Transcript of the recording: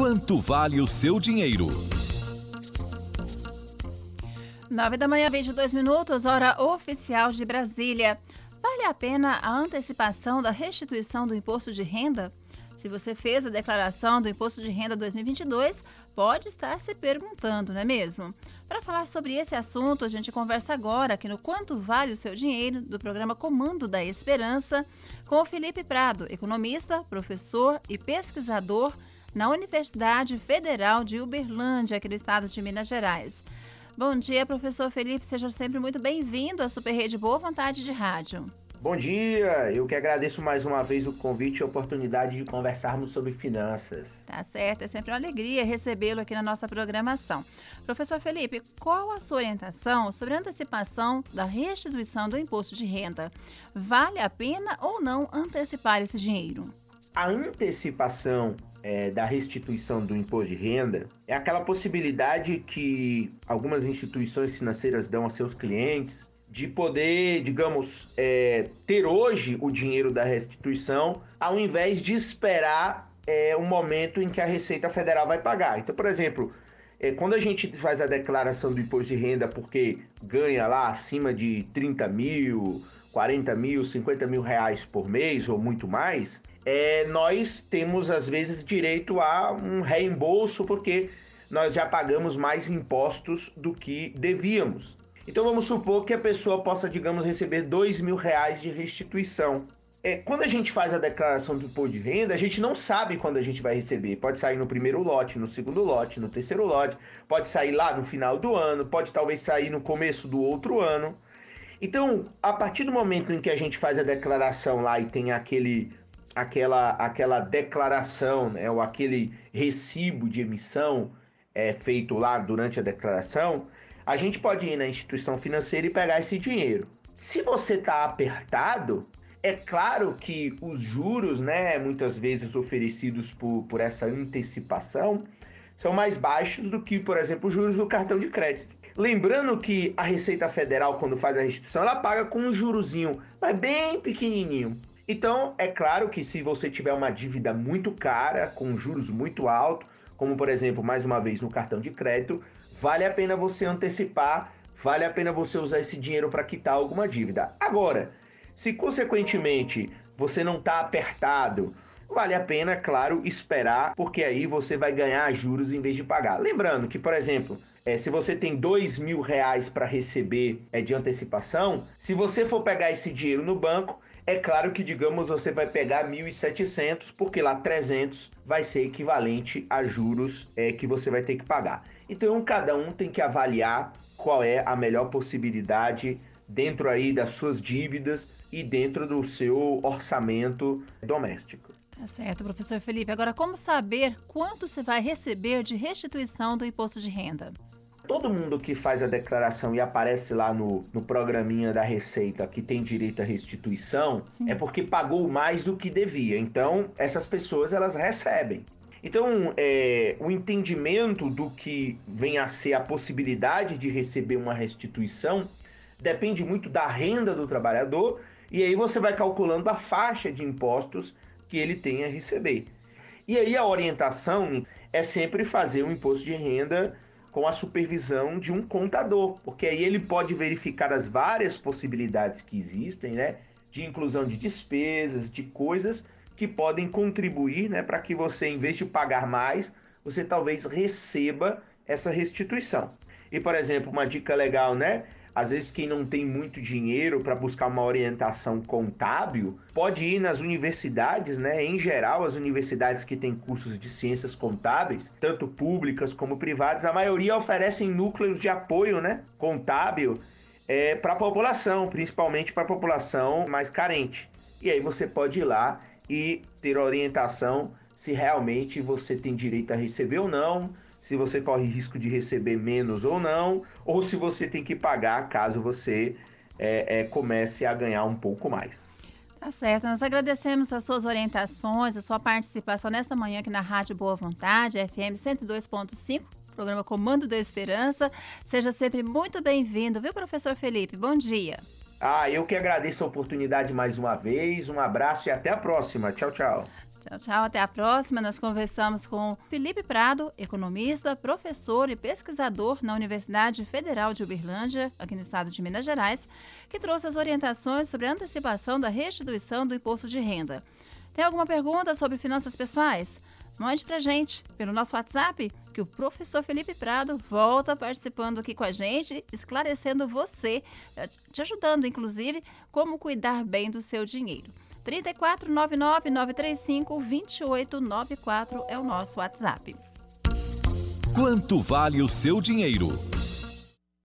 Quanto vale o seu dinheiro? Nove da manhã, 22 minutos, hora oficial de Brasília. Vale a pena a antecipação da restituição do imposto de renda? Se você fez a declaração do Imposto de Renda 2022, pode estar se perguntando, não é mesmo? Para falar sobre esse assunto, a gente conversa agora aqui no Quanto Vale o Seu Dinheiro, do programa Comando da Esperança, com o Felipe Prado, economista, professor e pesquisador na Universidade Federal de Uberlândia, aqui no estado de Minas Gerais. Bom dia, professor Felipe, seja sempre muito bem-vindo à Super Rede Boa Vontade de Rádio. Bom dia, eu que agradeço mais uma vez o convite e a oportunidade de conversarmos sobre finanças. Tá certo, é sempre uma alegria recebê-lo aqui na nossa programação. Professor Felipe, qual a sua orientação sobre a antecipação da restituição do imposto de renda? Vale a pena ou não antecipar esse dinheiro? A antecipação é, da restituição do imposto de renda é aquela possibilidade que algumas instituições financeiras dão a seus clientes de poder, digamos, é, ter hoje o dinheiro da restituição, ao invés de esperar é, um momento em que a Receita Federal vai pagar. Então, por exemplo, é, quando a gente faz a declaração do imposto de renda porque ganha lá acima de 30 mil, 40 mil, 50 mil reais por mês ou muito mais, é, nós temos às vezes direito a um reembolso porque nós já pagamos mais impostos do que devíamos. Então vamos supor que a pessoa possa, digamos, receber 2 mil reais de restituição. É, quando a gente faz a declaração do imposto de renda, a gente não sabe quando a gente vai receber. Pode sair no primeiro lote, no segundo lote, no terceiro lote, pode sair lá no final do ano, pode talvez sair no começo do outro ano. Então, a partir do momento em que a gente faz a declaração lá e tem aquele aquela aquela declaração, né, ou aquele recibo de emissão é, feito lá durante a declaração, a gente pode ir na instituição financeira e pegar esse dinheiro. Se você está apertado, é claro que os juros, né, muitas vezes oferecidos por, por essa antecipação, são mais baixos do que, por exemplo, os juros do cartão de crédito. Lembrando que a Receita Federal, quando faz a restituição, ela paga com um jurozinho, mas bem pequenininho. Então, é claro que se você tiver uma dívida muito cara, com juros muito altos, como por exemplo, mais uma vez no cartão de crédito, vale a pena você antecipar, vale a pena você usar esse dinheiro para quitar alguma dívida. Agora, se consequentemente você não está apertado, vale a pena, claro, esperar, porque aí você vai ganhar juros em vez de pagar. Lembrando que, por exemplo, é, se você tem dois mil reais para receber é, de antecipação, se você for pegar esse dinheiro no banco, é claro que, digamos, você vai pegar 1.700, porque lá 300 vai ser equivalente a juros é, que você vai ter que pagar. Então, cada um tem que avaliar qual é a melhor possibilidade dentro aí das suas dívidas e dentro do seu orçamento doméstico. Tá certo, professor Felipe. Agora, como saber quanto você vai receber de restituição do imposto de renda? todo mundo que faz a declaração e aparece lá no, no programinha da Receita que tem direito à restituição Sim. é porque pagou mais do que devia. Então, essas pessoas elas recebem. Então, é, o entendimento do que vem a ser a possibilidade de receber uma restituição depende muito da renda do trabalhador, e aí você vai calculando a faixa de impostos que ele tem a receber. E aí a orientação é sempre fazer o imposto de renda com a supervisão de um contador, porque aí ele pode verificar as várias possibilidades que existem, né, de inclusão de despesas, de coisas que podem contribuir, né, para que você em vez de pagar mais, você talvez receba essa restituição. E por exemplo, uma dica legal, né, às vezes, quem não tem muito dinheiro para buscar uma orientação contábil pode ir nas universidades, né? Em geral, as universidades que têm cursos de ciências contábeis, tanto públicas como privadas, a maioria oferecem núcleos de apoio, né? Contábil é, para a população, principalmente para a população mais carente. E aí você pode ir lá e ter orientação se realmente você tem direito a receber ou não se você corre risco de receber menos ou não, ou se você tem que pagar caso você é, é, comece a ganhar um pouco mais. Tá certo, nós agradecemos as suas orientações, a sua participação nesta manhã aqui na Rádio Boa Vontade, FM 102.5, programa Comando da Esperança. Seja sempre muito bem-vindo, viu, professor Felipe? Bom dia. Ah, eu que agradeço a oportunidade mais uma vez. Um abraço e até a próxima. Tchau, tchau. Tchau, tchau. Até a próxima. Nós conversamos com Felipe Prado, economista, professor e pesquisador na Universidade Federal de Uberlândia, aqui no estado de Minas Gerais, que trouxe as orientações sobre a antecipação da restituição do imposto de renda. Tem alguma pergunta sobre finanças pessoais? Mande para gente pelo nosso WhatsApp, que o professor Felipe Prado volta participando aqui com a gente, esclarecendo você, eh, te ajudando, inclusive, como cuidar bem do seu dinheiro. 34999352894 é o nosso WhatsApp. Quanto vale o seu dinheiro?